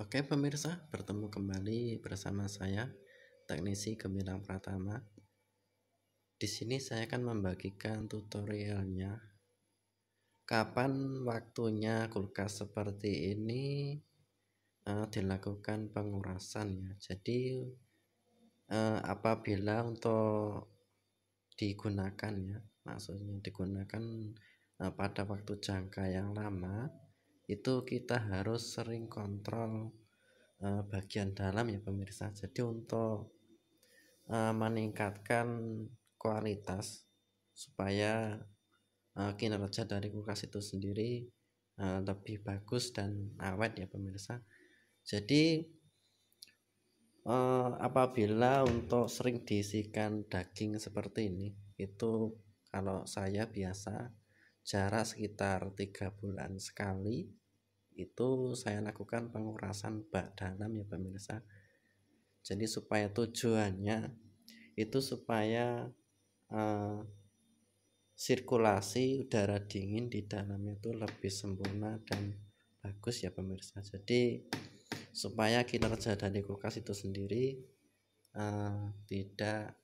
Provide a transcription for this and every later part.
Oke pemirsa, bertemu kembali bersama saya teknisi Gemilang Pratama. Di sini saya akan membagikan tutorialnya. Kapan waktunya kulkas seperti ini uh, dilakukan pengurasan ya. Jadi uh, apabila untuk digunakan ya, maksudnya digunakan uh, pada waktu jangka yang lama itu kita harus sering kontrol uh, bagian dalam ya pemirsa jadi untuk uh, meningkatkan kualitas supaya uh, kinerja dari kulkas itu sendiri uh, lebih bagus dan awet ya pemirsa jadi uh, apabila untuk sering diisikan daging seperti ini itu kalau saya biasa jarak sekitar tiga bulan sekali itu saya lakukan pengurasan bak dalam ya pemirsa jadi supaya tujuannya itu supaya uh, sirkulasi udara dingin di dalamnya itu lebih sempurna dan bagus ya pemirsa jadi supaya kinerja dari kulkas itu sendiri uh, tidak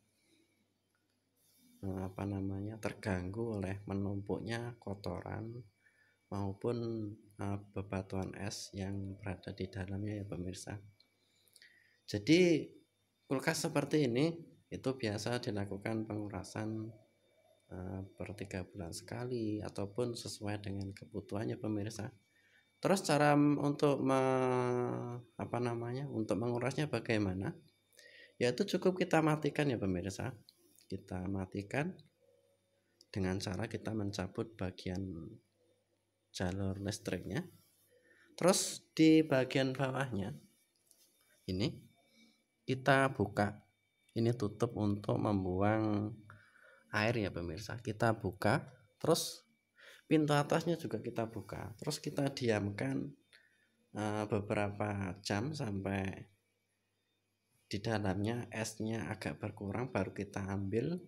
uh, apa namanya terganggu oleh menumpuknya kotoran maupun Eh, bebatuan es yang berada di dalamnya ya pemirsa. Jadi kulkas seperti ini itu biasa dilakukan pengurasan eh, per tiga bulan sekali ataupun sesuai dengan kebutuhannya pemirsa. Terus cara untuk me, apa namanya untuk mengurasnya bagaimana? Yaitu cukup kita matikan ya pemirsa. Kita matikan dengan cara kita mencabut bagian jalur listriknya terus di bagian bawahnya ini kita buka ini tutup untuk membuang air ya pemirsa kita buka terus pintu atasnya juga kita buka terus kita diamkan eh, beberapa jam sampai di dalamnya esnya agak berkurang baru kita ambil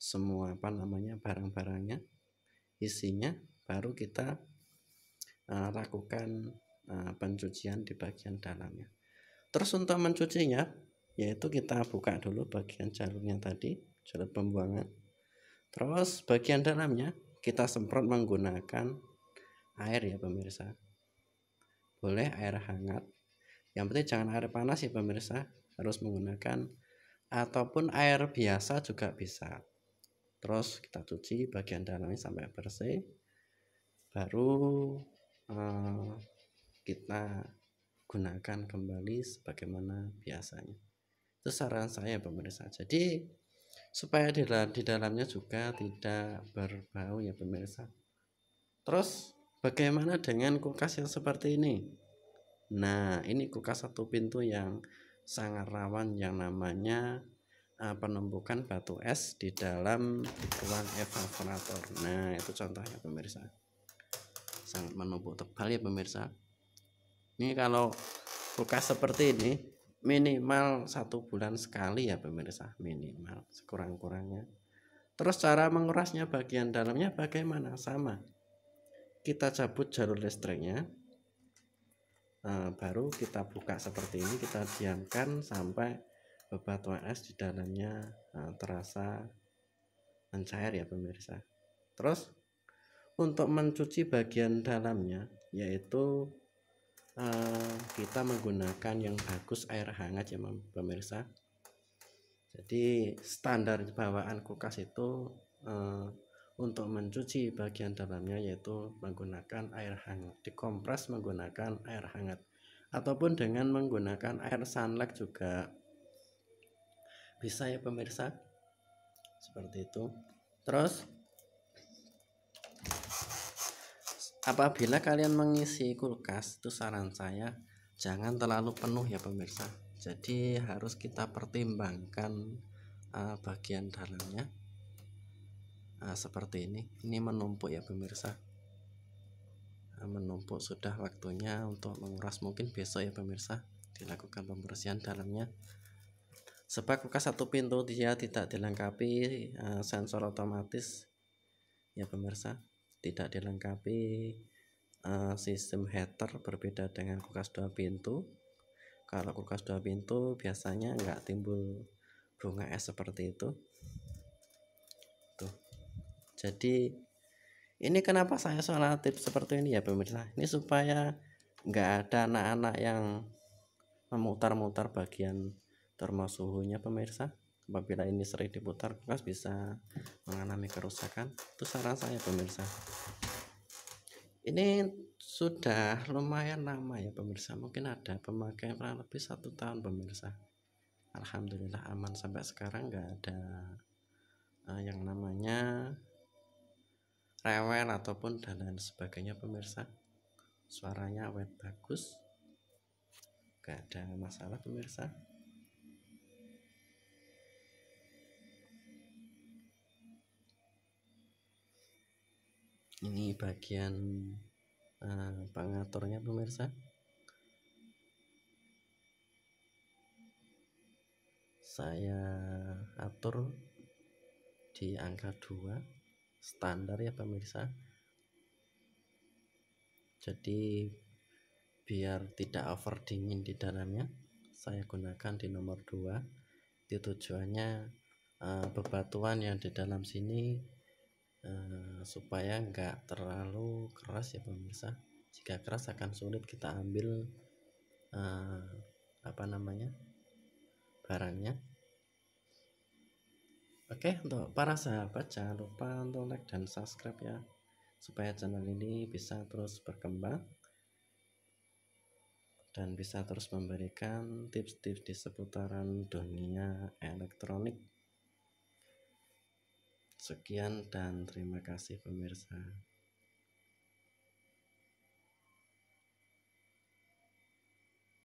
semua apa namanya barang-barangnya isinya baru kita Eh, lakukan eh, pencucian di bagian dalamnya. Terus untuk mencucinya, yaitu kita buka dulu bagian jalurnya tadi, jalur pembuangan. Terus bagian dalamnya kita semprot menggunakan air ya pemirsa. Boleh air hangat. Yang penting jangan air panas ya pemirsa, harus menggunakan ataupun air biasa juga bisa. Terus kita cuci bagian dalamnya sampai bersih. Baru Eh, kita gunakan kembali sebagaimana biasanya. Itu saran saya pemirsa. Jadi supaya di, dalam, di dalamnya juga tidak berbau ya pemirsa. Terus bagaimana dengan kulkas yang seperti ini? Nah, ini kulkas satu pintu yang sangat rawan yang namanya uh, penumpukan batu es di dalam ruang evaporator. Nah, itu contohnya pemirsa sangat menumpuk tebal ya pemirsa ini kalau kulkas seperti ini minimal satu bulan sekali ya pemirsa minimal sekurang-kurangnya terus cara mengurasnya bagian dalamnya bagaimana sama kita cabut jalur listriknya nah, baru kita buka seperti ini kita diamkan sampai bebatuan es di dalamnya nah, terasa mencair ya pemirsa terus untuk mencuci bagian dalamnya yaitu uh, kita menggunakan yang bagus air hangat ya pemirsa jadi standar bawaan kulkas itu uh, untuk mencuci bagian dalamnya yaitu menggunakan air hangat dikompres menggunakan air hangat ataupun dengan menggunakan air sunlight juga bisa ya pemirsa seperti itu terus apabila kalian mengisi kulkas itu saran saya jangan terlalu penuh ya pemirsa jadi harus kita pertimbangkan uh, bagian dalamnya uh, seperti ini ini menumpuk ya pemirsa eh, menumpuk sudah waktunya untuk menguras mungkin besok ya pemirsa dilakukan pembersihan dalamnya sebab kulkas satu pintu dia tidak dilengkapi uh, sensor otomatis ya pemirsa tidak dilengkapi uh, sistem header berbeda dengan kulkas dua pintu kalau kulkas dua pintu biasanya nggak timbul bunga es seperti itu tuh jadi ini kenapa saya soal tips seperti ini ya pemirsa ini supaya nggak ada anak-anak yang memutar-mutar bagian termasuhunya pemirsa apabila ini sering diputar kulkas bisa mengalami kerusakan itu saran saya pemirsa ini sudah lumayan lama ya pemirsa mungkin ada pemakaian kurang lebih satu tahun pemirsa Alhamdulillah aman sampai sekarang nggak ada uh, yang namanya rewel ataupun dan lain sebagainya pemirsa suaranya awet bagus nggak ada masalah pemirsa ini bagian uh, pengaturnya pemirsa saya atur di angka 2 standar ya pemirsa jadi biar tidak over dingin di dalamnya saya gunakan di nomor 2 itu tujuannya uh, bebatuan yang di dalam sini Eh, supaya nggak terlalu keras ya pemirsa jika keras akan sulit kita ambil uh, apa namanya barangnya oke untuk para sahabat jangan lupa untuk like dan subscribe ya supaya channel ini bisa terus berkembang dan bisa terus memberikan tips-tips di seputaran dunia elektronik Sekian dan terima kasih pemirsa.